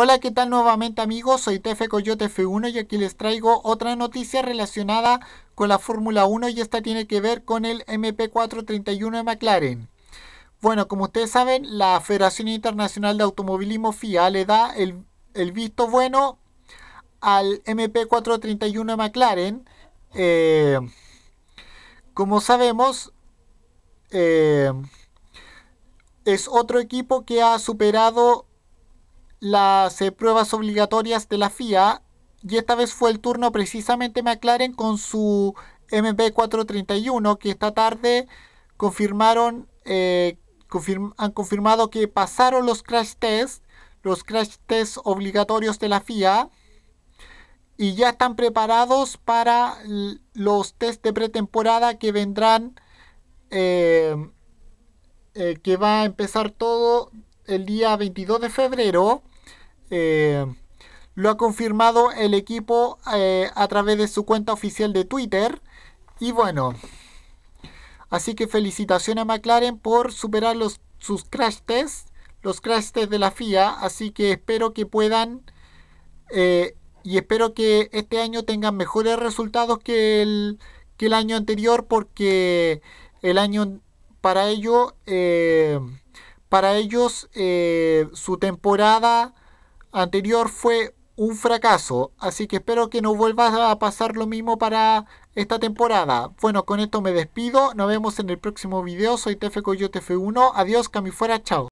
Hola, ¿qué tal nuevamente amigos? Soy Tefe Coyote F1 y aquí les traigo otra noticia relacionada con la Fórmula 1 y esta tiene que ver con el MP431 de McLaren. Bueno, como ustedes saben, la Federación Internacional de Automovilismo FIA le da el, visto bueno al MP431 de McLaren. Eh, como sabemos, eh, es otro equipo que ha superado las eh, pruebas obligatorias de la FIA y esta vez fue el turno precisamente McLaren con su mb 431 que esta tarde confirmaron eh, han confirmado que pasaron los crash tests los crash tests obligatorios de la FIA y ya están preparados para los test de pretemporada que vendrán eh, que va a empezar todo el día 22 de febrero eh, lo ha confirmado el equipo eh, a través de su cuenta oficial de Twitter. Y bueno, así que felicitaciones a McLaren por superar los, sus crash tests, los crash tests de la FIA. Así que espero que puedan eh, y espero que este año tengan mejores resultados que el, que el año anterior porque el año para ello para ellos su temporada anterior fue un fracaso, así que espero que no vuelva a pasar lo mismo para esta temporada. Bueno, con esto me despido, nos vemos en el próximo video, soy TF 1 adiós, cami fuera, chao.